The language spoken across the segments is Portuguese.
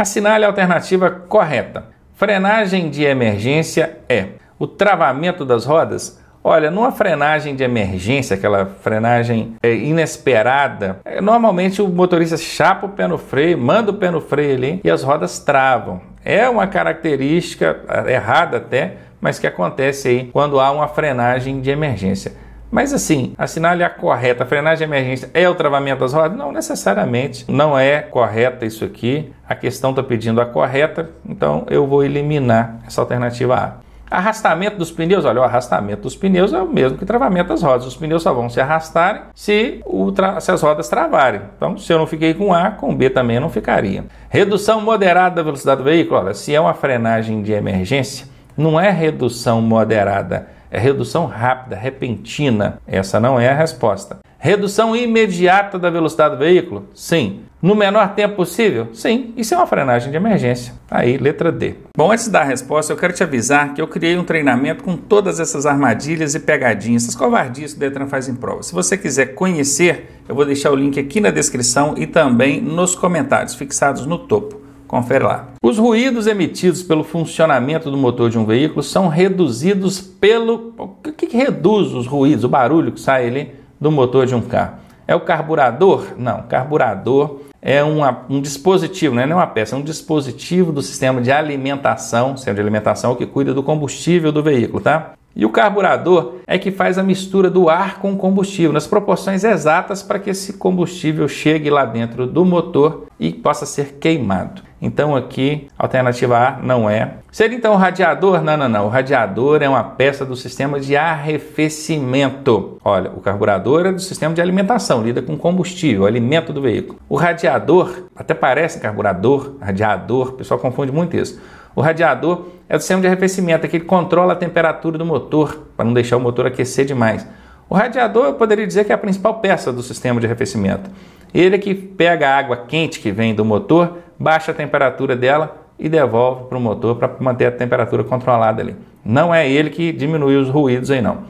Assinale a alternativa correta. Frenagem de emergência é o travamento das rodas. Olha, numa frenagem de emergência, aquela frenagem é, inesperada, é, normalmente o motorista chapa o pé no freio, manda o pé no freio ali e as rodas travam. É uma característica é, errada até, mas que acontece aí quando há uma frenagem de emergência. Mas assim, assinale a correta. A frenagem de emergência é o travamento das rodas? Não necessariamente. Não é correta isso aqui. A questão está pedindo a correta, então eu vou eliminar essa alternativa A. Arrastamento dos pneus, olha, o arrastamento dos pneus é o mesmo que travamento das rodas. Os pneus só vão se arrastarem se, se, as rodas travarem. Então, se eu não fiquei com A, com B também não ficaria. Redução moderada da velocidade do veículo, olha, se é uma frenagem de emergência, não é redução moderada é redução rápida, repentina. Essa não é a resposta. Redução imediata da velocidade do veículo? Sim. No menor tempo possível? Sim. Isso é uma frenagem de emergência. Tá aí, letra D. Bom, antes da resposta, eu quero te avisar que eu criei um treinamento com todas essas armadilhas e pegadinhas, essas covardias que o Detran faz em prova. Se você quiser conhecer, eu vou deixar o link aqui na descrição e também nos comentários, fixados no topo. Confere lá. Os ruídos emitidos pelo funcionamento do motor de um veículo são reduzidos pelo. O que, que reduz os ruídos, o barulho que sai ali do motor de um carro? É o carburador? Não, carburador é uma, um dispositivo, né? não é uma peça, é um dispositivo do sistema de alimentação, sistema de alimentação que cuida do combustível do veículo, tá? E o carburador é que faz a mistura do ar com o combustível, nas proporções exatas para que esse combustível chegue lá dentro do motor e possa ser queimado. Então aqui, alternativa A não é. Seria então o radiador? Não, não, não. O radiador é uma peça do sistema de arrefecimento. Olha, o carburador é do sistema de alimentação, lida com combustível, alimento do veículo. O radiador, até parece carburador, radiador, o pessoal confunde muito isso. O radiador é o sistema de arrefecimento, é que ele controla a temperatura do motor, para não deixar o motor aquecer demais. O radiador, eu poderia dizer que é a principal peça do sistema de arrefecimento. Ele é que pega a água quente que vem do motor, baixa a temperatura dela e devolve para o motor para manter a temperatura controlada ali. Não é ele que diminui os ruídos aí não.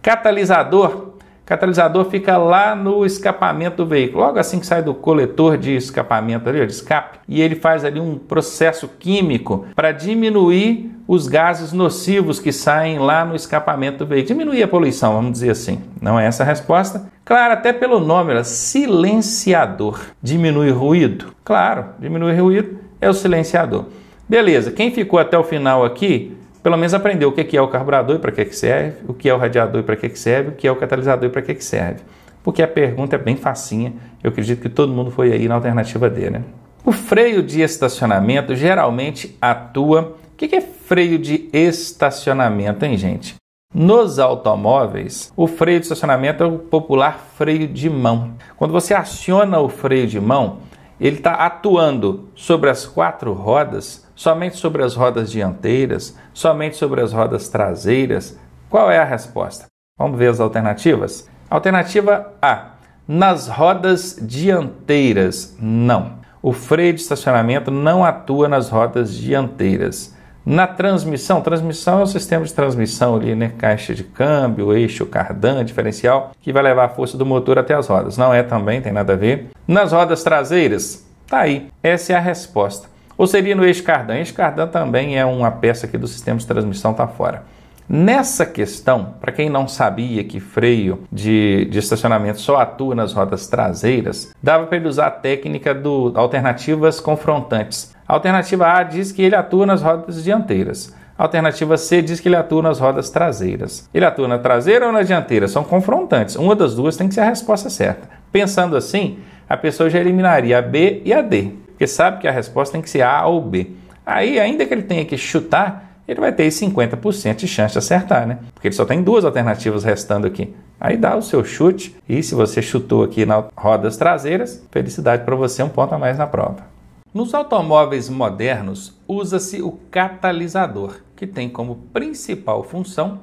Catalisador catalisador fica lá no escapamento do veículo, logo assim que sai do coletor de escapamento ali, de escape, e ele faz ali um processo químico para diminuir os gases nocivos que saem lá no escapamento do veículo, diminuir a poluição, vamos dizer assim. Não é essa a resposta? Claro, até pelo nome, ela, silenciador. Diminui ruído? Claro, diminui ruído é o silenciador. Beleza, quem ficou até o final aqui pelo menos aprender o é que é o carburador e para que, é que serve, o que é o radiador e para que, é que serve, o que é o catalisador e para que, é que serve. Porque a pergunta é bem facinha, eu acredito que todo mundo foi aí na alternativa D, né? O freio de estacionamento geralmente atua. O que é freio de estacionamento, hein, gente? Nos automóveis, o freio de estacionamento é o popular freio de mão. Quando você aciona o freio de mão, ele está atuando sobre as quatro rodas, somente sobre as rodas dianteiras, somente sobre as rodas traseiras? Qual é a resposta? Vamos ver as alternativas? Alternativa A: nas rodas dianteiras, não. O freio de estacionamento não atua nas rodas dianteiras. Na transmissão, transmissão é o sistema de transmissão ali, né? Caixa de câmbio, eixo, cardan, diferencial, que vai levar a força do motor até as rodas. Não é também, tem nada a ver. Nas rodas traseiras, tá aí. Essa é a resposta. Ou seria no eixo cardan? Eixo cardan também é uma peça aqui do sistema de transmissão, tá fora. Nessa questão, para quem não sabia que freio de, de estacionamento só atua nas rodas traseiras, dava para ele usar a técnica do alternativas confrontantes. A alternativa A diz que ele atua nas rodas dianteiras. A alternativa C diz que ele atua nas rodas traseiras. Ele atua na traseira ou na dianteira? São confrontantes. Uma das duas tem que ser a resposta certa. Pensando assim, a pessoa já eliminaria a B e a D, porque sabe que a resposta tem que ser A ou B. Aí, ainda que ele tenha que chutar, ele vai ter 50% de chance de acertar, né? Porque ele só tem duas alternativas restando aqui. Aí dá o seu chute, e se você chutou aqui nas rodas traseiras, felicidade para você, um ponto a mais na prova. Nos automóveis modernos, usa-se o catalisador, que tem como principal função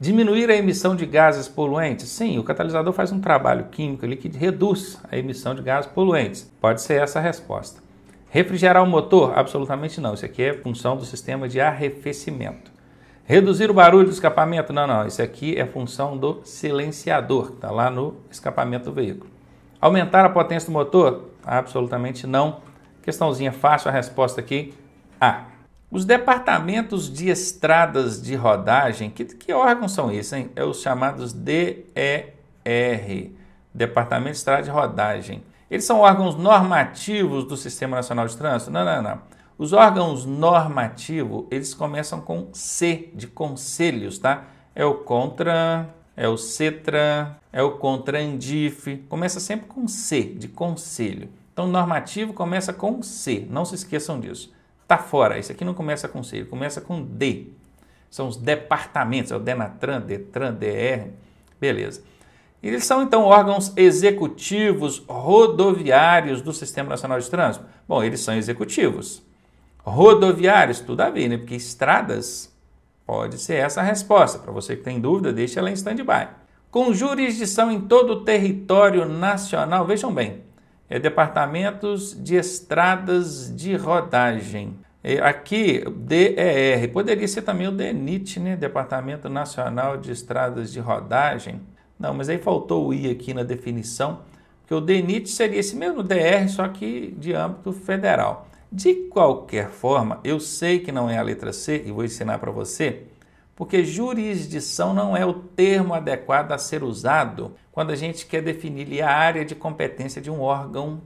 diminuir a emissão de gases poluentes. Sim, o catalisador faz um trabalho químico ali que reduz a emissão de gases poluentes. Pode ser essa a resposta. Refrigerar o motor? Absolutamente não. Isso aqui é função do sistema de arrefecimento. Reduzir o barulho do escapamento? Não, não. Isso aqui é função do silenciador, que está lá no escapamento do veículo. Aumentar a potência do motor? Absolutamente não. Questãozinha fácil, a resposta aqui, A. Os departamentos de estradas de rodagem, que, que órgãos são esses, hein? É os chamados DER, Departamento de Estrada de Rodagem. Eles são órgãos normativos do Sistema Nacional de Trânsito? Não, não, não. Os órgãos normativos, eles começam com C, de conselhos, tá? É o CONTRAN, é o CETRAN, é o CONTRANDIF. Começa sempre com C, de conselho. Então, normativo começa com C, não se esqueçam disso. Tá fora, esse aqui não começa com C, ele começa com D. São os departamentos, é o DENATRAN, DETRAN, DR, beleza. Eles são então órgãos executivos rodoviários do Sistema Nacional de Trânsito? Bom, eles são executivos. Rodoviários, tudo a ver, né? Porque estradas pode ser essa a resposta. Para você que tem dúvida, deixe ela em stand-by. Com jurisdição em todo o território nacional, vejam bem, é departamentos de estradas de rodagem. É, aqui, DER, poderia ser também o DENIT, né? Departamento Nacional de Estradas de Rodagem. Não, mas aí faltou o I aqui na definição, porque o DENIT seria esse mesmo DR, só que de âmbito federal. De qualquer forma, eu sei que não é a letra C e vou ensinar para você, porque jurisdição não é o termo adequado a ser usado quando a gente quer definir a área de competência de um órgão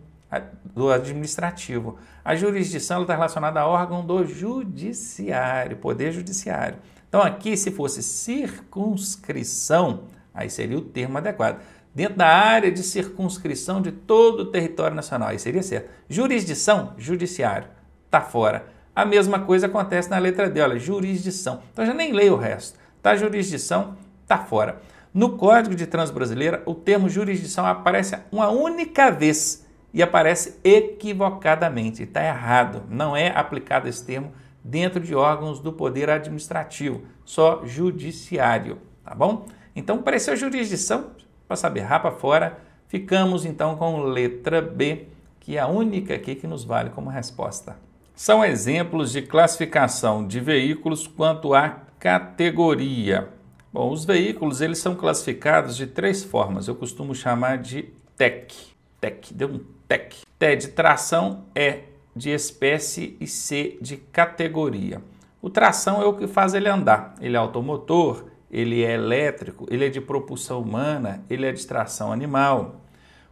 do administrativo. A jurisdição está relacionada a órgão do judiciário, poder judiciário. Então, aqui, se fosse circunscrição, Aí seria o termo adequado. Dentro da área de circunscrição de todo o território nacional. Aí seria certo. Jurisdição, judiciário. Tá fora. A mesma coisa acontece na letra D, olha, jurisdição. Então já nem leio o resto. Tá jurisdição, tá fora. No Código de Trânsito Brasileiro, o termo jurisdição aparece uma única vez e aparece equivocadamente. Está errado. Não é aplicado esse termo dentro de órgãos do poder administrativo, só judiciário, tá bom? Então, pareceu jurisdição, para saber, rapa fora. Ficamos então com letra B, que é a única aqui que nos vale como resposta. São exemplos de classificação de veículos quanto à categoria. Bom, os veículos eles são classificados de três formas. Eu costumo chamar de TEC. TEC, deu um TEC. T de tração, E de espécie e C de categoria. O tração é o que faz ele andar. Ele é automotor, ele é elétrico, ele é de propulsão humana, ele é de tração animal.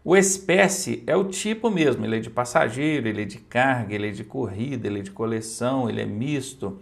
O espécie é o tipo mesmo, ele é de passageiro, ele é de carga, ele é de corrida, ele é de coleção, ele é misto.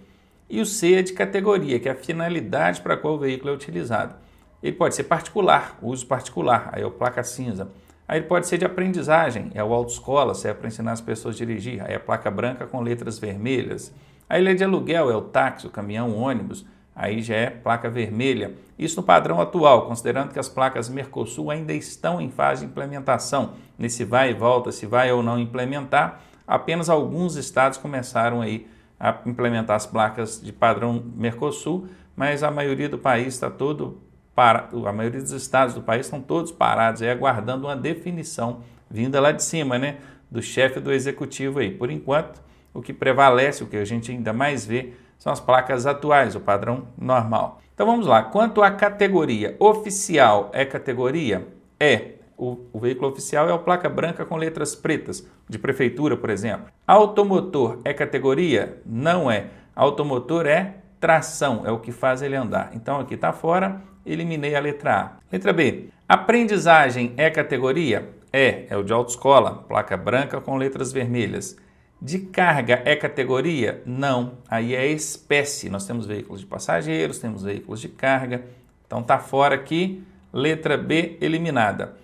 E o C é de categoria, que é a finalidade para qual o veículo é utilizado. Ele pode ser particular, uso particular, aí é o placa cinza. Aí ele pode ser de aprendizagem, é o autoescola, se é para ensinar as pessoas a dirigir, aí é a placa branca com letras vermelhas. Aí ele é de aluguel, é o táxi, o caminhão, o ônibus aí já é placa vermelha. Isso no padrão atual, considerando que as placas Mercosul ainda estão em fase de implementação, nesse vai e volta, se vai ou não implementar, apenas alguns estados começaram aí a implementar as placas de padrão Mercosul, mas a maioria do país está todo a maioria dos estados do país estão todos parados aí aguardando uma definição vinda lá de cima, né, do chefe do executivo aí. Por enquanto, o que prevalece, o que a gente ainda mais vê são as placas atuais, o padrão normal. Então vamos lá. Quanto à categoria, oficial é categoria? É. O, o, veículo oficial é a placa branca com letras pretas, de prefeitura, por exemplo. Automotor é categoria? Não é. Automotor é tração, é o que faz ele andar. Então aqui está fora, eliminei a letra A. Letra B. Aprendizagem é categoria? É, é o de autoescola, placa branca com letras vermelhas. De carga é categoria? Não, aí é espécie. Nós temos veículos de passageiros, temos veículos de carga. Então tá fora aqui, letra B eliminada.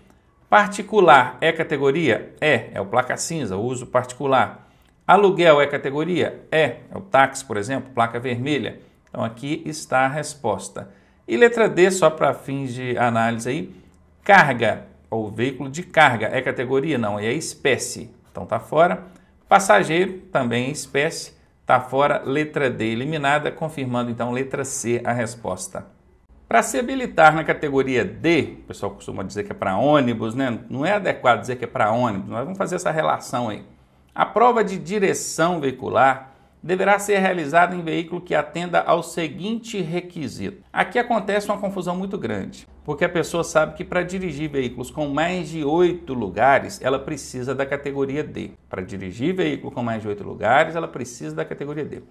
Particular é categoria? É, é o placa cinza, o uso particular. Aluguel é categoria? É, é o táxi, por exemplo, placa vermelha. Então aqui está a resposta. E letra D, só para fins de análise aí, carga, ou veículo de carga, é categoria? Não, aí é espécie. Então tá fora. Passageiro, também espécie, está fora, letra D eliminada, confirmando então letra C a resposta. Para se habilitar na categoria D, o pessoal costuma dizer que é para ônibus, né? Não é adequado dizer que é para ônibus, nós vamos fazer essa relação aí. A prova de direção veicular deverá ser realizada em veículo que atenda ao seguinte requisito. Aqui acontece uma confusão muito grande porque a pessoa sabe que para dirigir veículos com mais de oito lugares, ela precisa da categoria D. Para dirigir veículo com mais de oito lugares, ela precisa da categoria D.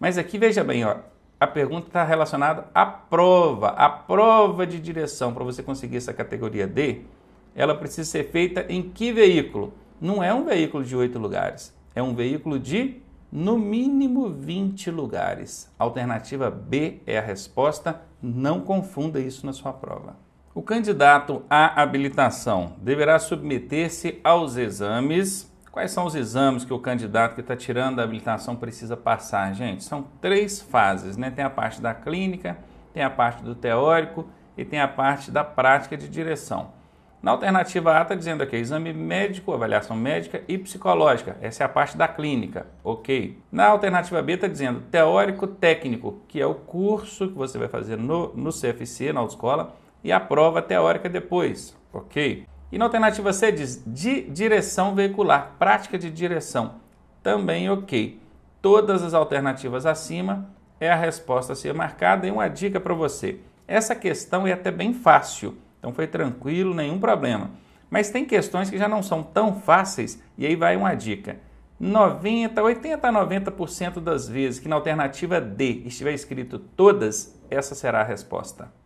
Mas aqui, veja bem, ó, a pergunta está relacionada à prova. A prova de direção para você conseguir essa categoria D, ela precisa ser feita em que veículo? Não é um veículo de oito lugares, é um veículo de no mínimo 20 lugares. Alternativa B é a resposta. Não confunda isso na sua prova. O candidato à habilitação deverá submeter-se aos exames. Quais são os exames que o candidato que está tirando a habilitação precisa passar, gente? São três fases, né? Tem a parte da clínica, tem a parte do teórico e tem a parte da prática de direção. Na alternativa A está dizendo aqui, exame médico, avaliação médica e psicológica. Essa é a parte da clínica, ok. Na alternativa B está dizendo teórico técnico, que é o curso que você vai fazer no, no CFC, na autoescola, e a prova teórica depois, ok. E na alternativa C diz de direção veicular, prática de direção, também ok. Todas as alternativas acima é a resposta a ser marcada. E uma dica para você: essa questão é até bem fácil então foi tranquilo, nenhum problema. Mas tem questões que já não são tão fáceis, e aí vai uma dica. 90, 80 a 90% das vezes que na alternativa D estiver escrito todas, essa será a resposta.